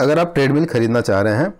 अगर आप ट्रेडमिल खरीदना चाह रहे हैं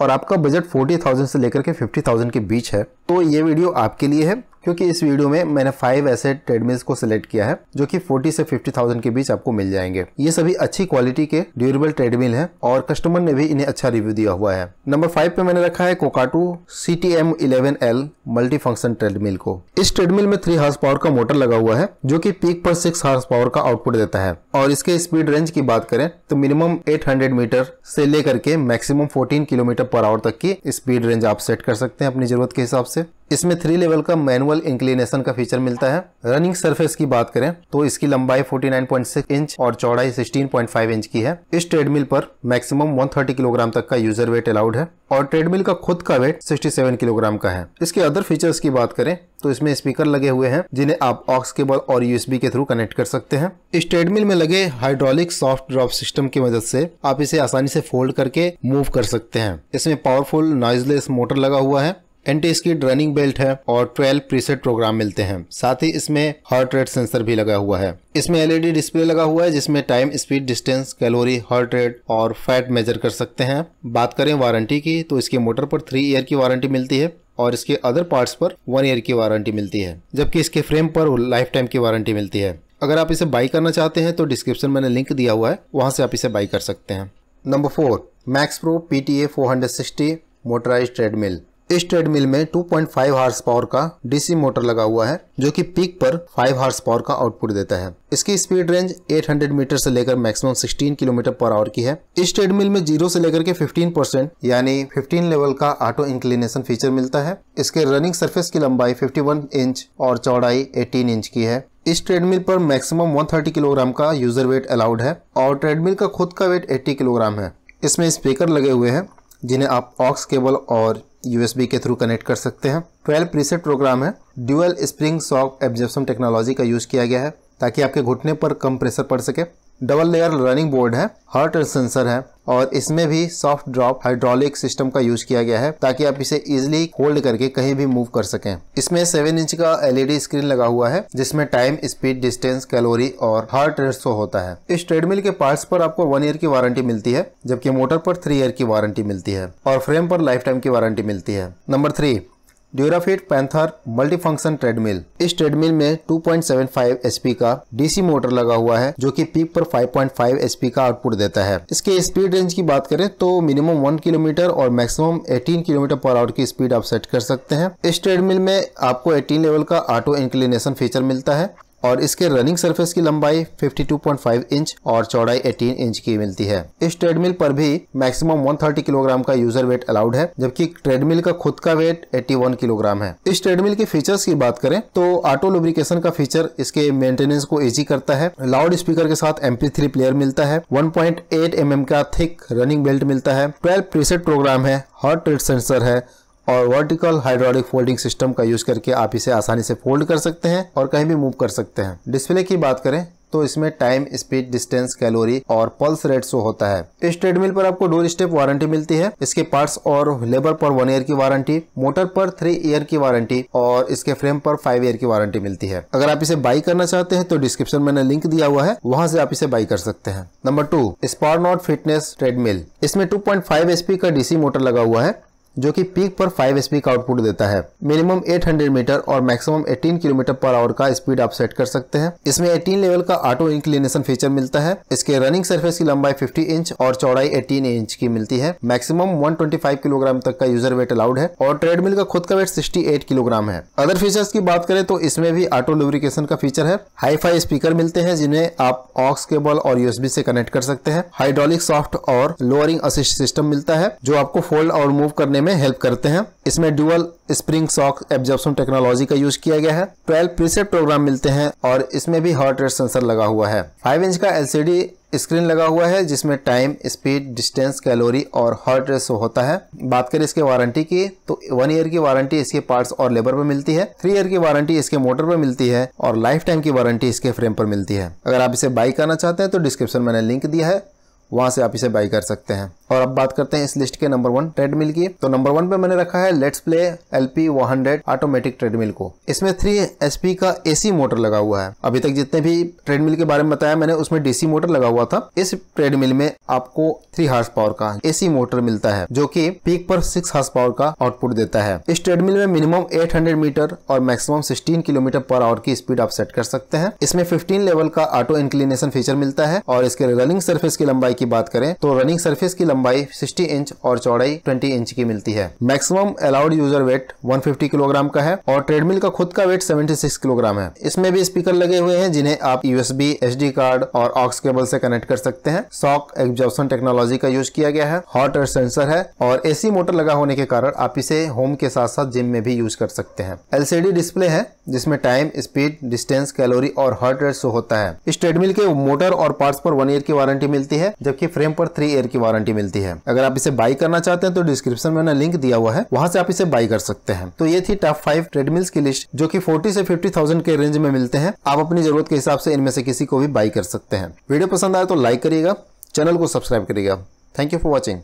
और आपका बजट 40,000 से लेकर के 50,000 के बीच है तो ये वीडियो आपके लिए है क्योंकि इस वीडियो में मैंने फाइव ऐसे ट्रेडमिल्स को सिलेक्ट किया है जो कि 40 से 50,000 के बीच आपको मिल जाएंगे ये सभी अच्छी क्वालिटी के ड्यूरेबल ट्रेडमिल हैं और कस्टमर ने भी इन्हें अच्छा रिव्यू दिया हुआ है नंबर फाइव पे मैंने रखा है Cockatoo C T M eleven L multi function treadmill को इस ट्रेडमिल में थ्री हार्स पावर का मोटर लगा हुआ है जो की पीक पर सिक्स हार्स पावर का आउटपुट देता है और इसके स्पीड रेंज की बात करें तो मिनिमम एट मीटर से लेकर के maximum fourteen kilometre per hour तक की स्पीड रेंज आप सेट कर सकते हैं अपनी जरूरत के हिसाब से इसमें थ्री लेवल का मैनुअल इंक्लिनेशन का फीचर मिलता है रनिंग सरफेस की बात करें तो इसकी लंबाई 49.6 इंच और चौड़ाई 16.5 इंच की है इस ट्रेडमिल पर मैक्सिमम 130 किलोग्राम तक का यूजर वेट अलाउड है और ट्रेडमिल का खुद का वेट 67 किलोग्राम का है इसके अदर फीचर्स की बात करें तो इसमें स्पीकर लगे हुए हैं जिन्हें आप ऑक्स केबल और यूएसबी के थ्रू कनेक्ट कर सकते हैं इस ट्रेडमिल में लगे हाइड्रोलिक सॉफ्ट ड्रॉप सिस्टम की मदद से आप इसे आसानी से फोल्ड करके मूव कर सकते हैं इसमें पावरफुल नॉइजलेस मोटर लगा हुआ है एंटी स्कीड रनिंग बेल्ट है और 12 प्रीसेट प्रोग्राम मिलते हैं साथ ही इसमें हार्ट रेट सेंसर भी लगा हुआ है इसमें एलईडी डिस्प्ले e लगा हुआ है जिसमें time speed distance calorie heart rate और फैट मेजर कर सकते हैं बात करें वारंटी की तो इसके मोटर पर थ्री ईयर की वारंटी मिलती है और इसके अदर पार्ट पर वन ईयर की वारंटी मिलती है जबकि इसके फ्रेम पर लाइफ टाइम की वारंटी मिलती है अगर आप इसे बाई करना चाहते हैं तो डिस्क्रिप्शन मैंने लिंक दिया हुआ है वहाँ से आप इसे बाई कर सकते हैं number four max pro P T A four hundred sixty motorize treadmill इस ट्रेडमिल में 2.5 हार्स पावर का डीसी मोटर लगा हुआ है जो कि पीक पर 5 हार्स पावर का आउटपुट देता है इसकी स्पीड रेंज 800 मीटर से लेकर मैक्सिमम 16 किलोमीटर पर आवर की है इस ट्रेडमिल में जीरो से लेकर के 15 परसेंट यानी 15 लेवल का ऑटो इंक्लिनेशन फीचर मिलता है इसके रनिंग सरफेस की लंबाई फिफ्टी इंच और चौड़ाई एटीन इंच की है इस ट्रेडमिल पर मैक्सिमम वन किलोग्राम का यूजर वेट अलाउड है और ट्रेडमिल का खुद का वेट एट्टी किलोग्राम है इसमें स्पीकर लगे हुए हैं जिन्हें आप ऑक्स केबल और यूएसबी के थ्रू कनेक्ट कर सकते हैं ट्वेल्व प्रीसेट प्रोग्राम है dual spring shock absorption technology का यूज़ किया गया है ताकि आपके घुटने पर कम प्रेशर पड़ सके डबल लेयर रनिंग बोर्ड है हार्ट सेंसर है और इसमें भी सॉफ्ट ड्रॉप हाइड्रोलिक सिस्टम का यूज किया गया है ताकि आप इसे इजिली होल्ड करके कहीं भी मूव कर सकें इसमें सेवन इंच का एलईडी स्क्रीन e लगा हुआ है जिसमें टाइम स्पीड डिस्टेंस कैलोरी और हार्ट रेट शो होता है इस ट्रेडमिल के पार्ट्स पर आपको वन ईयर की वारंटी मिलती है जबकि मोटर पर थ्री ईयर की वारंटी मिलती है और फ्रेम पर लाइफ टाइम की वारंटी मिलती है number three Durafit panther multifunction treadmill इस ट्रेडमिल में 2.75 एचपी का डीसी मोटर लगा हुआ है जो कि पीक पर 5.5 एचपी का आउटपुट देता है इसके स्पीड रेंज की बात करें तो मिनिमम 1 किलोमीटर और मैक्सिमम 18 किलोमीटर पर आवर की स्पीड आप सेट कर सकते हैं इस ट्रेडमिल में आपको 18 लेवल का ऑटो इंक्लिनेशन फीचर मिलता है और इसके रनिंग सरफेस की लंबाई 52.5 इंच और चौड़ाई 18 इंच की मिलती है इस ट्रेडमिल पर भी मैक्सिमम 130 किलोग्राम का यूजर वेट अलाउड है जबकि ट्रेडमिल का खुद का वेट 81 किलोग्राम है इस ट्रेडमिल के फीचर्स की बात करें तो ऑटो लुब्रिकेशन का फीचर इसके मेंटेनेंस को इजी करता है लाउड स्पीकर के साथ एम थ्री प्लेयर मिलता है वन पॉइंट mm का थिक रनिंग बेल्ट मिलता है ट्वेल्व प्रीसेट प्रोग्राम है हॉट रेट सेंसर है और वर्टिकल हाइड्रोलिक फोल्डिंग सिस्टम का यूज करके आप इसे आसानी से फोल्ड कर सकते हैं और कहीं भी मूव कर सकते हैं डिस्प्ले की बात करें तो इसमें टाइम स्पीड डिस्टेंस कैलोरी और पल्स रेट शो होता है इस ट्रेडमिल पर आपको डोर स्टेप वारंटी मिलती है इसके पार्ट्स और लेबर पर वन ईयर की वारंटी मोटर पर थ्री ईयर की वारंटी और इसके फ्रेम पर फाइव ईयर की वारंटी मिलती है अगर आप इसे बाई करना चाहते हैं तो डिस्क्रिप्शन में लिंक दिया हुआ है वहाँ से आप इसे बाई कर सकते हैं number two Sparnod fitness treadmill इसमें टू पॉइंट फाइव का डीसी मोटर लगा हुआ है जो कि पीक पर 5 एसपी का आउटपुट देता है मिनिमम 800 मीटर और मैक्सिमम 18 किलोमीटर पर आवर का स्पीड आप सेट कर सकते हैं इसमें 18 लेवल का ऑटो इंक्लिनेशन फीचर मिलता है इसके रनिंग सरफेस की लंबाई 50 इंच और चौड़ाई 18 इंच की मिलती है मैक्सिमम 125 किलोग्राम तक का यूजर वेट अलाउड है और ट्रेडमिल का खुद का वेट सिक्सटी किलोग्राम है अदर फीचर्स की बात करें तो इसमें भी ऑटो लुब्रिकेशन का फीचर है हाई फाई स्पीकर मिलते हैं जिन्हें आप ऑक्स केबल और यूएसबी से कनेक्ट कर सकते हैं हाइड्रोलिक सॉफ्ट और लोअरिंग असिस्ट सिस्टम मिलता है जो आपको फोल्ड और मूव करने में में हेल्प करते हैं इसमें dual spring shock absorption technology का यूज किया गया है 12 प्रीसेट प्रोग्राम मिलते हैं और इसमें भी हार्ट रेट सेंसर लगा हुआ है 5 इंच का एलसीडी स्क्रीन लगा हुआ है जिसमें टाइम स्पीड डिस्टेंस कैलोरी और हार्ट रेट होता है बात करें इसके वारंटी की तो वन ईयर की वारंटी इसके पार्ट्स और लेबर पर मिलती है थ्री ईयर की वारंटी इसके मोटर पर मिलती है और लाइफ टाइम की वारंटी इसके फ्रेम पर मिलती है अगर आप इसे बाई करना चाहते हैं तो डिस्क्रिप्शन मैंने लिंक दिया है वहाँ से आप इसे बाई कर सकते हैं और अब बात करते हैं इस लिस्ट के नंबर वन ट्रेडमिल की तो नंबर वन पे मैंने रखा है let's play L P automatic treadmill को इसमें थ्री एस का एसी मोटर लगा हुआ है अभी तक जितने भी ट्रेडमिल के बारे में बताया मैंने उसमें डीसी मोटर लगा हुआ था इस ट्रेडमिल में आपको थ्री हार्स पावर का एसी मोटर मिलता है जो की पीक पर सिक्स हार्स पावर का आउटपुट देता है इस ट्रेडमिल में मिनिमम हंड्रेड मीटर और maximum sixteen kilometre per hour की स्पीड आप सेट कर सकते हैं इसमें फिफ्टीन लेवल का ऑटो इंक्लिनेशन फीचर मिलता है और इसके रनिंग सर्फेस की लंबाई की बात करें तो रनिंग सर्फेस की लंबाई 60 इंच और चौड़ाई 20 इंच की मिलती है maximum allowed user weight 150 kilogram का है और ट्रेडमिल का खुद का वेट 76 किलोग्राम है इसमें भी स्पीकर लगे हुए हैं जिन्हें आप यूएसबी एच कार्ड और ऑक्स केबल से कनेक्ट कर सकते हैं सॉक एग्जॉसन टेक्नोलॉजी का यूज किया गया है हॉट एयर सेंसर है और एसी मोटर लगा होने के कारण आप इसे होम के साथ साथ जिम में भी यूज कर सकते हैं एल डिस्प्ले है जिसमें टाइम स्पीड डिस्टेंस कैलोरी और हार्ट रेट शो होता है इस ट्रेडमिल के मोटर और पार्ट्स पर वन ईयर की वारंटी मिलती है जबकि फ्रेम पर थ्री ईयर की वारंटी मिलती है मिलती है अगर आप इसे बाई करना चाहते हैं तो डिस्क्रिप्शन में लिंक दिया हुआ है वहाँ से आप इसे बाई कर सकते हैं तो ये थी टॉप फाइव ट्रेडमिल्स की लिस्ट जो की फोर्टी से फिफ्टी थाउजेंड के रेंज में मिलते हैं आप अपनी जरूरत के हिसाब से इनमें से किसी को भी बाई कर सकते हैं वीडियो पसंद आए तो लाइक करिएगा चैनल को सब्सक्राइब करिएगा थैंक यू फॉर वॉचिंग